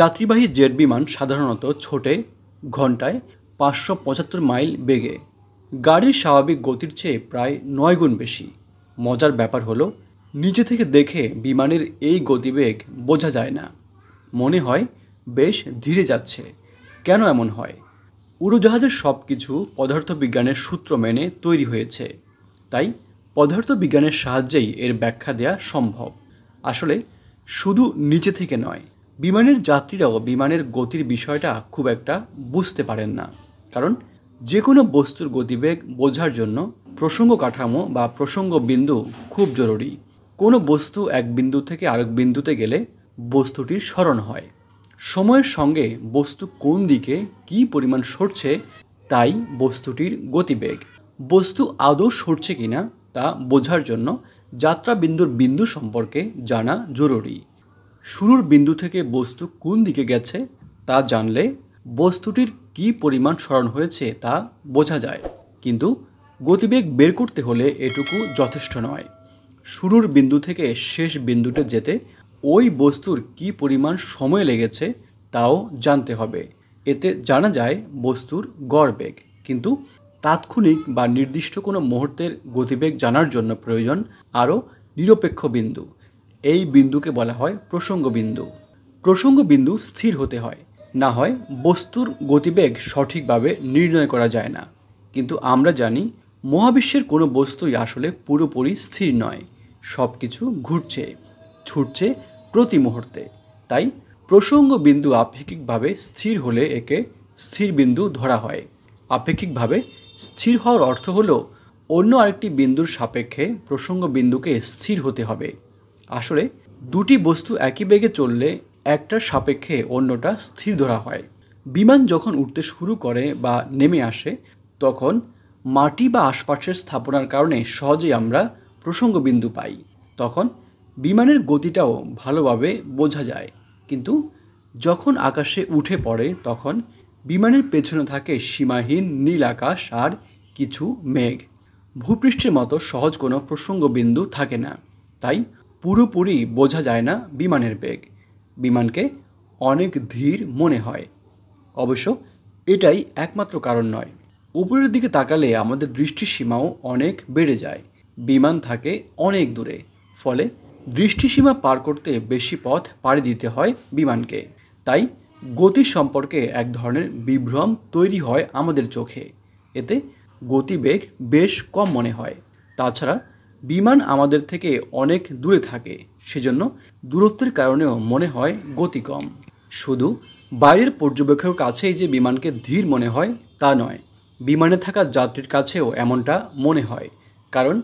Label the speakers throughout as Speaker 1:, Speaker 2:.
Speaker 1: যাত্রীবাহী জেট বিমান সাধারণত ছোটে ঘন্টায় পাঁচশো পঁচাত্তর মাইল বেগে গাড়ির স্বাভাবিক গতির চেয়ে প্রায় নয় গুণ বেশি মজার ব্যাপার হলো নিজে থেকে দেখে বিমানের এই গতিবেগ বোঝা যায় না মনে হয় বেশ ধীরে যাচ্ছে কেন এমন হয় উড়োজাহাজের সব কিছু পদার্থবিজ্ঞানের সূত্র মেনে তৈরি হয়েছে তাই পদার্থবিজ্ঞানের সাহায্যেই এর ব্যাখ্যা দেয়া সম্ভব আসলে শুধু নিচে থেকে নয় বিমানের যাত্রীরাও বিমানের গতির বিষয়টা খুব একটা বুঝতে পারেন না কারণ যে কোনো বস্তুর গতিবেগ বোঝার জন্য প্রসঙ্গ কাঠামো বা প্রসঙ্গ বিন্দু খুব জরুরি কোনো বস্তু এক বিন্দু থেকে আরেক বিন্দুতে গেলে বস্তুটির স্মরণ হয় সময়ের সঙ্গে বস্তু কোন দিকে কি পরিমাণ সরছে তাই বস্তুটির গতিবেগ বস্তু আদৌ সরছে কিনা তা বোঝার জন্য যাত্রাবিন্দুর বিন্দু সম্পর্কে জানা জরুরি শুরুর বিন্দু থেকে বস্তু কোন দিকে গেছে তা জানলে বস্তুটির কি পরিমাণ স্মরণ হয়েছে তা বোঝা যায় কিন্তু গতিবেগ বের করতে হলে এটুকু যথেষ্ট নয় শুরুর বিন্দু থেকে শেষ বিন্দুতে যেতে ওই বস্তুর কি পরিমাণ সময় লেগেছে তাও জানতে হবে এতে জানা যায় বস্তুর গড় বেগ কিন্তু তাৎক্ষণিক বা নির্দিষ্ট কোনো মুহূর্তের গতিবেগ জানার জন্য প্রয়োজন আরও নিরপেক্ষ বিন্দু এই বিন্দুকে বলা হয় প্রসঙ্গ বিন্দু প্রসঙ্গ বিন্দু স্থির হতে হয় না হয় বস্তুর গতিবেগ সঠিকভাবে নির্ণয় করা যায় না কিন্তু আমরা জানি মহাবিশ্বের কোনো বস্তুই আসলে পুরোপুরি স্থির নয় সব কিছু ঘুরছে ছুটছে প্রতি মুহূর্তে তাই প্রসঙ্গ বিন্দু আপেক্ষিকভাবে স্থির হলে একে স্থির বিন্দু ধরা হয় আপেক্ষিকভাবে স্থির হওয়ার অর্থ হলো অন্য আরেকটি বিন্দুর সাপেক্ষে প্রসঙ্গ বিন্দুকে স্থির হতে হবে আসলে দুটি বস্তু একই বেগে চললে একটার সাপেক্ষে অন্যটা স্থির ধরা হয় বিমান যখন উঠতে শুরু করে বা নেমে আসে তখন মাটি বা আশপাশের স্থাপনার কারণে সহজেই আমরা প্রসঙ্গ বিন্দু পাই তখন বিমানের গতিটাও ভালোভাবে বোঝা যায় কিন্তু যখন আকাশে উঠে পড়ে তখন বিমানের পেছনে থাকে সীমাহীন নীল আকাশ আর কিছু মেঘ ভূপৃষ্ঠের মতো সহজ কোনো প্রসঙ্গ বিন্দু থাকে না তাই পুরোপুরি বোঝা যায় না বিমানের বেগ বিমানকে অনেক ধীর মনে হয় অবশ্য এটাই একমাত্র কারণ নয় উপরের দিকে তাকালে আমাদের দৃষ্টিসীমাও অনেক বেড়ে যায় বিমান থাকে অনেক দূরে ফলে দৃষ্টিসীমা পার করতে বেশি পথ পাড়ি দিতে হয় বিমানকে তাই গতি সম্পর্কে এক ধরনের বিভ্রম তৈরি হয় আমাদের চোখে এতে গতিবেগ বেশ কম মনে হয় তাছাড়া বিমান আমাদের থেকে অনেক দূরে থাকে সেজন্য দূরত্বের কারণেও মনে হয় গতি কম শুধু বাইরের পর্যবেক্ষকের কাছেই যে বিমানকে ধীর মনে হয় তা নয় বিমানে থাকা যাত্রীর কাছেও এমনটা মনে হয় কারণ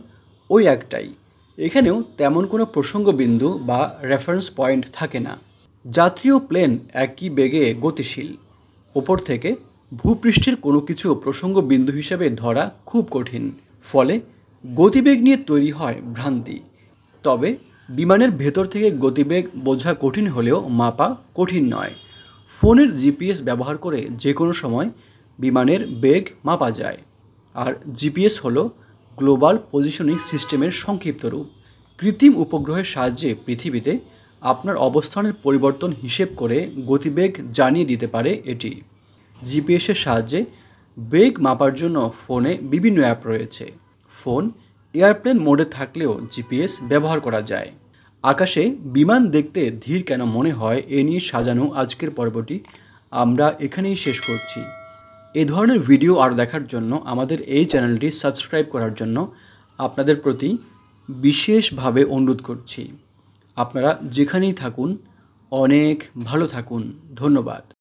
Speaker 1: ওই একটাই এখানেও তেমন কোনো প্রসঙ্গ বিন্দু বা রেফারেন্স পয়েন্ট থাকে না যাত্রীয় প্লেন একই বেগে গতিশীল ওপর থেকে ভূপৃষ্ঠের কোনো কিছু প্রসঙ্গ বিন্দু হিসেবে ধরা খুব কঠিন ফলে গতিবেগ নিয়ে তৈরি হয় ভ্রান্তি তবে বিমানের ভেতর থেকে গতিবেগ বোঝা কঠিন হলেও মাপা কঠিন নয় ফোনের জিপিএস ব্যবহার করে যে কোনো সময় বিমানের বেগ মাপা যায় আর জিপিএস হলো গ্লোবাল পজিশনিং সিস্টেমের সংক্ষিপ্ত রূপ কৃত্রিম উপগ্রহের সাহায্যে পৃথিবীতে আপনার অবস্থানের পরিবর্তন হিসেব করে গতিবেগ জানিয়ে দিতে পারে এটি জিপিএসের সাহায্যে বেগ মাপার জন্য ফোনে বিভিন্ন অ্যাপ রয়েছে ফোন এয়ারপ্লেন মোডে থাকলেও জিপিএস ব্যবহার করা যায় আকাশে বিমান দেখতে ধীর কেন মনে হয় এ নিয়ে সাজানো আজকের পর্বটি আমরা এখানেই শেষ করছি এ ধরনের ভিডিও আর দেখার জন্য আমাদের এই চ্যানেলটি সাবস্ক্রাইব করার জন্য আপনাদের প্রতি বিশেষভাবে অনুরোধ করছি আপনারা যেখানেই থাকুন অনেক ভালো থাকুন ধন্যবাদ